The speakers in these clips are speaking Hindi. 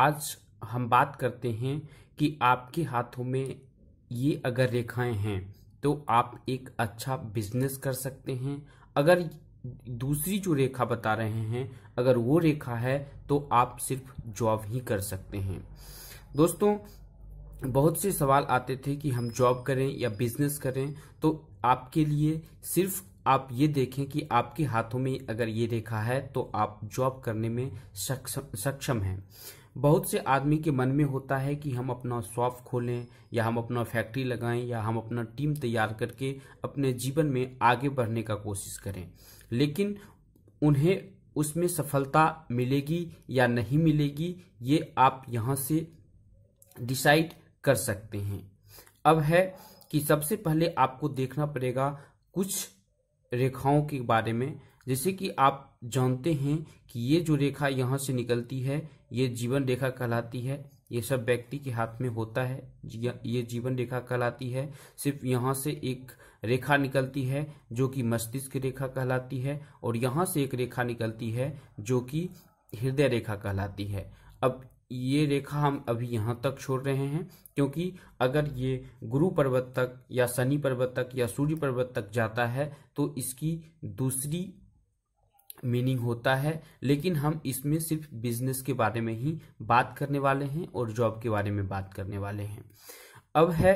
आज हम बात करते हैं कि आपके हाथों में ये अगर रेखाएं हैं तो आप एक अच्छा बिजनेस कर सकते हैं अगर दूसरी जो रेखा बता रहे हैं अगर वो रेखा है तो आप सिर्फ जॉब ही कर सकते हैं दोस्तों बहुत से सवाल आते थे कि हम जॉब करें या बिजनेस करें तो आपके लिए सिर्फ आप ये देखें कि आपके हाथों में अगर ये रेखा है तो आप जॉब करने में सक्षम सक्षम हैं बहुत से आदमी के मन में होता है कि हम अपना शॉप खोलें या हम अपना फैक्ट्री लगाएं या हम अपना टीम तैयार करके अपने जीवन में आगे बढ़ने का कोशिश करें लेकिन उन्हें उसमें सफलता मिलेगी या नहीं मिलेगी ये आप यहाँ से डिसाइड कर सकते हैं अब है कि सबसे पहले आपको देखना पड़ेगा कुछ रेखाओं के बारे में जैसे कि आप जानते हैं कि ये जो रेखा यहाँ से निकलती है ये जीवन रेखा कहलाती है ये सब व्यक्ति के हाथ में होता है ये जीवन रेखा कहलाती है सिर्फ यहाँ से एक रेखा निकलती है जो कि मस्तिष्क रेखा कहलाती है और यहाँ से एक रेखा निकलती है जो कि हृदय रेखा कहलाती है अब ये रेखा हम अभी यहाँ तक छोड़ रहे हैं क्योंकि अगर ये गुरु पर्वत तक या शनि पर्वत तक या सूर्य पर्वत तक जाता है तो इसकी दूसरी मीनिंग होता है लेकिन हम इसमें सिर्फ बिजनेस के बारे में ही बात करने वाले हैं और जॉब के बारे में बात करने वाले हैं अब है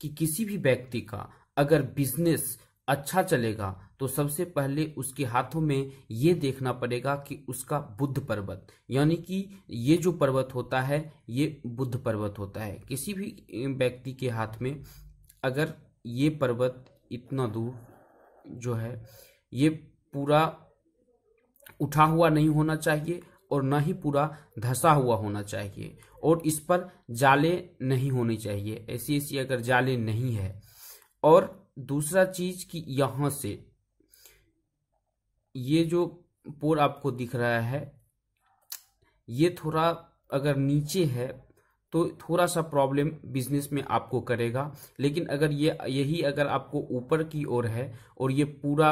कि किसी भी व्यक्ति का अगर बिजनेस अच्छा चलेगा तो सबसे पहले उसके हाथों में ये देखना पड़ेगा कि उसका बुद्ध पर्वत यानी कि ये जो पर्वत होता है ये बुद्ध पर्वत होता है किसी भी व्यक्ति के हाथ में अगर ये पर्वत इतना दूर जो है ये पूरा उठा हुआ नहीं होना चाहिए और न ही पूरा धसा हुआ होना चाहिए और इस पर जाले नहीं होनी चाहिए ऐसी ऐसी अगर जाले नहीं है और दूसरा चीज कि यहां से ये जो पोर आपको दिख रहा है ये थोड़ा अगर नीचे है तो थोड़ा सा प्रॉब्लम बिजनेस में आपको करेगा लेकिन अगर ये यही अगर आपको ऊपर की ओर है और ये पूरा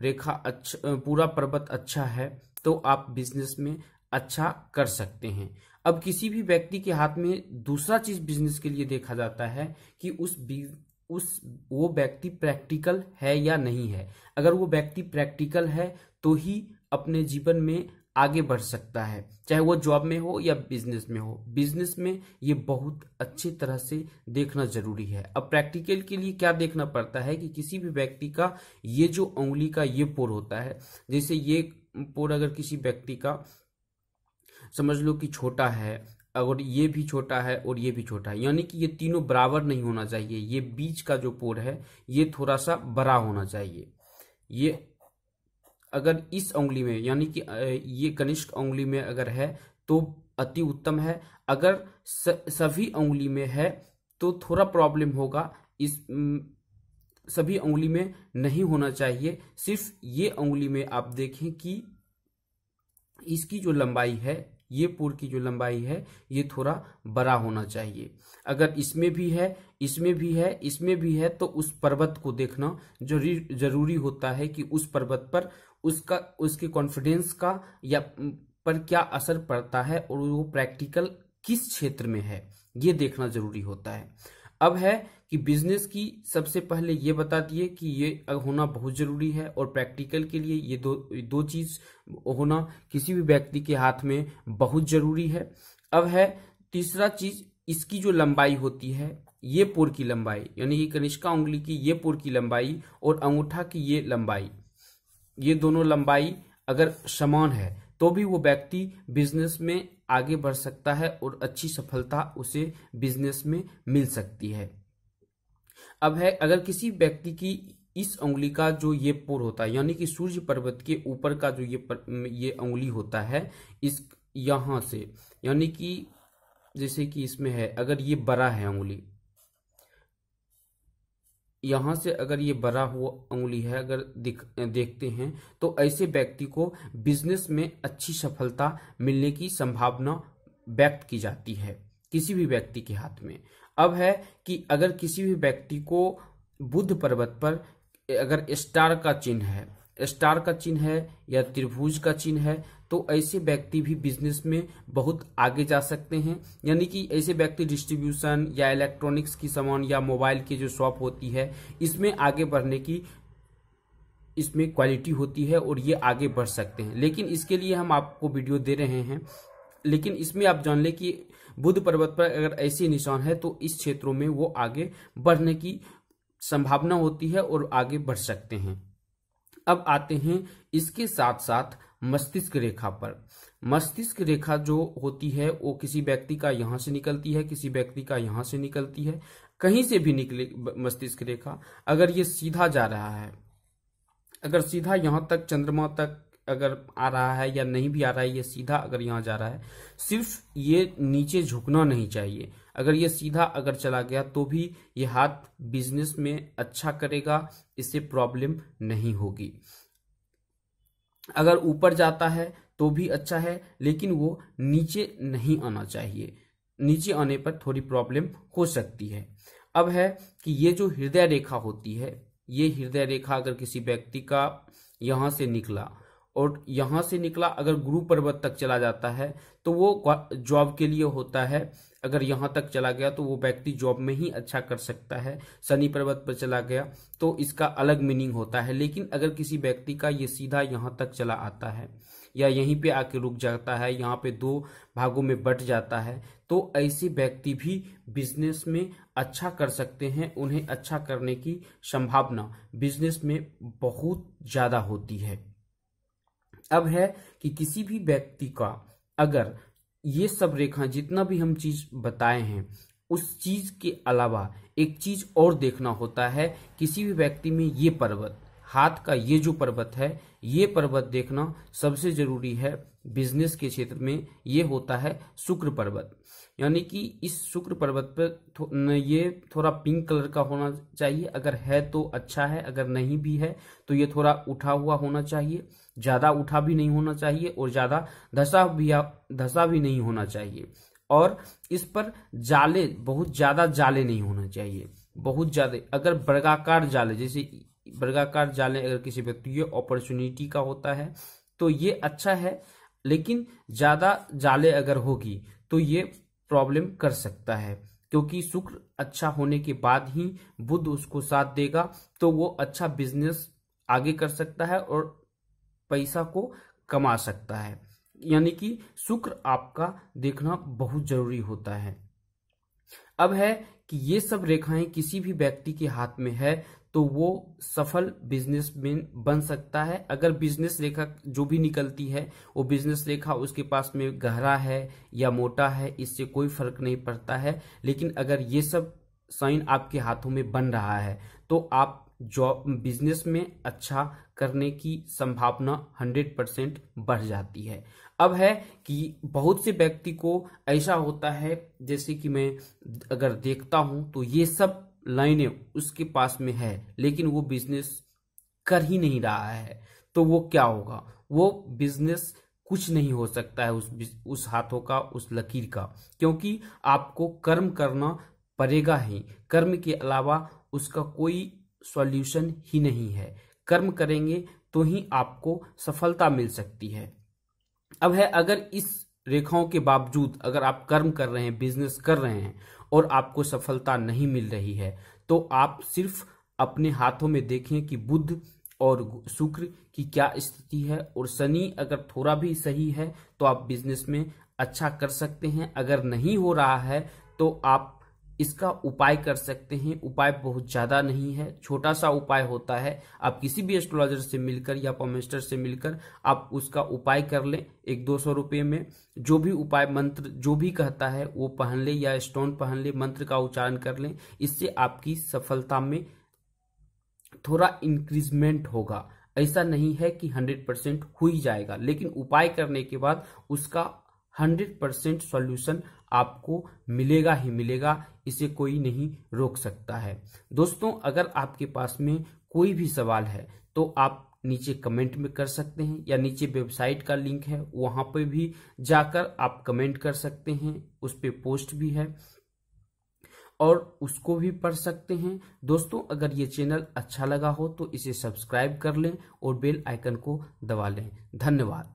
रेखा अच्छा पूरा पर्वत अच्छा है तो आप बिजनेस में अच्छा कर सकते हैं अब किसी भी व्यक्ति के हाथ में दूसरा चीज बिजनेस के लिए देखा जाता है कि उस उस वो व्यक्ति प्रैक्टिकल है या नहीं है अगर वो व्यक्ति प्रैक्टिकल है तो ही अपने जीवन में आगे बढ़ सकता है चाहे वो जॉब में हो या बिजनेस में हो बिजनेस में ये बहुत अच्छी तरह से देखना जरूरी है अब प्रैक्टिकल के लिए क्या देखना पड़ता है कि किसी भी व्यक्ति का ये जो उंगली का ये पोर होता है जैसे ये पोर अगर किसी व्यक्ति का समझ लो कि छोटा है और ये भी छोटा है और ये भी छोटा है यानी कि ये तीनों बराबर नहीं होना चाहिए ये बीच का जो पोर है ये थोड़ा सा बड़ा होना चाहिए ये अगर इस उंगली में यानी कि ये कनिष्ठ उंगली में अगर है तो अति उत्तम है अगर स, सभी उंगली में है तो थोड़ा प्रॉब्लम होगा इस सभी उंगली में नहीं होना चाहिए सिर्फ ये उंगली में आप देखें कि इसकी जो लंबाई है ये पुर की जो लंबाई है ये थोड़ा बड़ा होना चाहिए अगर इसमें भी है इसमें भी है इसमें भी है तो उस पर्वत को देखना जरूरी जरूरी होता है कि उस पर्वत पर उसका उसके कॉन्फिडेंस का या पर क्या असर पड़ता है और वो प्रैक्टिकल किस क्षेत्र में है ये देखना जरूरी होता है अब है कि बिजनेस की सबसे पहले ये बता दिए कि ये होना बहुत जरूरी है और प्रैक्टिकल के लिए ये दो दो चीज होना किसी भी व्यक्ति के हाथ में बहुत जरूरी है अब है तीसरा चीज इसकी जो लंबाई होती है ये पोर की लंबाई यानी कि कनिष्का उंगली की ये पोर की लंबाई और अंगूठा की ये लंबाई ये दोनों लंबाई अगर समान है तो भी वो व्यक्ति बिजनेस में आगे बढ़ सकता है और अच्छी सफलता उसे बिजनेस में मिल सकती है अब है अगर किसी व्यक्ति की इस उंगली का जो ये पुर होता है यानी कि सूर्य पर्वत के ऊपर का जो ये पर, ये उंगली होता है इस यहां से यानी कि जैसे कि इसमें है अगर ये बड़ा है उंगली यहाँ से अगर ये बड़ा हुआ उंगली है अगर दिख देखते हैं तो ऐसे व्यक्ति को बिजनेस में अच्छी सफलता मिलने की संभावना व्यक्त की जाती है किसी भी व्यक्ति के हाथ में अब है कि अगर किसी भी व्यक्ति को बुद्ध पर्वत पर अगर स्टार का चिन्ह है स्टार का चिन्ह है या त्रिभुज का चिन्ह है तो ऐसे व्यक्ति भी बिजनेस में बहुत आगे जा सकते हैं यानी कि ऐसे व्यक्ति डिस्ट्रीब्यूशन या इलेक्ट्रॉनिक्स की सामान या मोबाइल की जो शॉप होती है इसमें आगे बढ़ने की इसमें क्वालिटी होती है और ये आगे बढ़ सकते हैं लेकिन इसके लिए हम आपको वीडियो दे रहे हैं लेकिन इसमें आप जान लें कि बुद्ध पर्वत पर अगर ऐसे निशान है तो इस क्षेत्रों में वो आगे बढ़ने की संभावना होती है और आगे बढ़ सकते हैं अब आते हैं इसके साथ साथ मस्तिष्क रेखा पर मस्तिष्क रेखा जो होती है वो किसी व्यक्ति का यहां से निकलती है किसी व्यक्ति का यहां से निकलती है कहीं से भी निकले मस्तिष्क रेखा अगर ये सीधा जा रहा है अगर सीधा यहां तक चंद्रमा तक अगर आ रहा है या नहीं भी आ रहा है ये सीधा अगर यहाँ जा रहा है सिर्फ ये नीचे झुकना नहीं चाहिए अगर ये सीधा अगर चला गया तो भी ये हाथ बिजनेस में अच्छा करेगा इससे प्रॉब्लम नहीं होगी अगर ऊपर जाता है तो भी अच्छा है लेकिन वो नीचे नहीं आना चाहिए नीचे आने पर थोड़ी प्रॉब्लम हो सकती है अब है कि ये जो हृदय रेखा होती है ये हृदय रेखा अगर किसी व्यक्ति का यहाँ से निकला और यहाँ से निकला अगर गुरु पर्वत तक चला जाता है तो वो जॉब के लिए होता है अगर यहाँ तक चला गया तो वो व्यक्ति जॉब में ही अच्छा कर सकता है शनि पर्वत पर चला गया तो इसका अलग मीनिंग होता है लेकिन अगर किसी व्यक्ति का ये सीधा यहाँ तक चला आता है या यहीं पे आके रुक जाता है यहाँ पे दो भागों में बट जाता है तो ऐसे व्यक्ति भी बिजनेस में अच्छा कर सकते हैं उन्हें अच्छा करने की संभावना बिजनेस में बहुत ज़्यादा होती है अब है कि किसी भी व्यक्ति का अगर ये सब रेखा जितना भी हम चीज बताए हैं उस चीज के अलावा एक चीज और देखना होता है किसी भी व्यक्ति में ये पर्वत हाथ का ये जो पर्वत है ये पर्वत देखना सबसे जरूरी है बिजनेस के क्षेत्र में ये होता है शुक्र पर्वत यानी कि इस शुक्र पर्वत पर थो, ये थोड़ा पिंक कलर का होना चाहिए अगर है तो अच्छा है अगर नहीं भी है तो ये थोड़ा उठा हुआ होना चाहिए ज़्यादा उठा भी नहीं होना चाहिए और ज़्यादा धसा भी धसा भी नहीं होना चाहिए और इस पर जाले बहुत ज़्यादा जाले नहीं होना चाहिए बहुत ज़्यादा अगर वर्गाकार जाले जैसे वर्गाकार जाले अगर किसी व्यक्ति के ये अपॉर्चुनिटी का होता है तो ये अच्छा है लेकिन ज़्यादा जाले अगर होगी तो ये प्रॉब्लम कर सकता है क्योंकि शुक्र अच्छा होने के बाद ही बुद्ध उसको साथ देगा तो वो अच्छा बिजनेस आगे कर सकता है और पैसा को कमा सकता है यानी कि शुक्र आपका देखना बहुत जरूरी होता है अब है कि ये सब रेखाएं किसी भी व्यक्ति के हाथ में है तो वो सफल बिजनेसमैन बन सकता है अगर बिजनेस रेखा जो भी निकलती है वो बिजनेस रेखा उसके पास में गहरा है या मोटा है इससे कोई फर्क नहीं पड़ता है लेकिन अगर ये सब साइन आपके हाथों में बन रहा है तो आप जॉब बिजनेस में अच्छा करने की संभावना 100 परसेंट बढ़ जाती है अब है कि बहुत से व्यक्ति को ऐसा होता है जैसे कि मैं अगर देखता हूं तो ये सब लाइनें उसके पास में है लेकिन वो बिजनेस कर ही नहीं रहा है तो वो क्या होगा वो बिजनेस कुछ नहीं हो सकता है उस उस हाथों का उस लकीर का क्योंकि आपको कर्म करना पड़ेगा ही कर्म के अलावा उसका कोई सॉल्यूशन ही नहीं है कर्म करेंगे तो ही आपको सफलता मिल सकती है अब है अगर इस रेखाओं के बावजूद अगर आप कर्म कर रहे हैं बिजनेस कर रहे हैं और आपको सफलता नहीं मिल रही है तो आप सिर्फ अपने हाथों में देखें कि बुद्ध और शुक्र की क्या स्थिति है और शनि अगर थोड़ा भी सही है तो आप बिजनेस में अच्छा कर सकते हैं अगर नहीं हो रहा है तो आप इसका उपाय कर सकते हैं उपाय बहुत ज़्यादा नहीं है छोटा सा उपाय होता है आप किसी भी एस्ट्रोलॉजर से मिलकर या पमेस्टर से मिलकर आप उसका उपाय कर लें एक दो सौ रुपये में जो भी उपाय मंत्र जो भी कहता है वो पहन ले या स्टोन पहन ले मंत्र का उच्चारण कर लें इससे आपकी सफलता में थोड़ा इंक्रीजमेंट होगा ऐसा नहीं है कि हंड्रेड परसेंट हो ही जाएगा लेकिन उपाय करने के बाद उसका हंड्रेड परसेंट सोल्यूशन आपको मिलेगा ही मिलेगा इसे कोई नहीं रोक सकता है दोस्तों अगर आपके पास में कोई भी सवाल है तो आप नीचे कमेंट में कर सकते हैं या नीचे वेबसाइट का लिंक है वहां पर भी जाकर आप कमेंट कर सकते हैं उस पर पोस्ट भी है और उसको भी पढ़ सकते हैं दोस्तों अगर ये चैनल अच्छा लगा हो तो इसे सब्सक्राइब कर लें और बेल आइकन को दबा लें धन्यवाद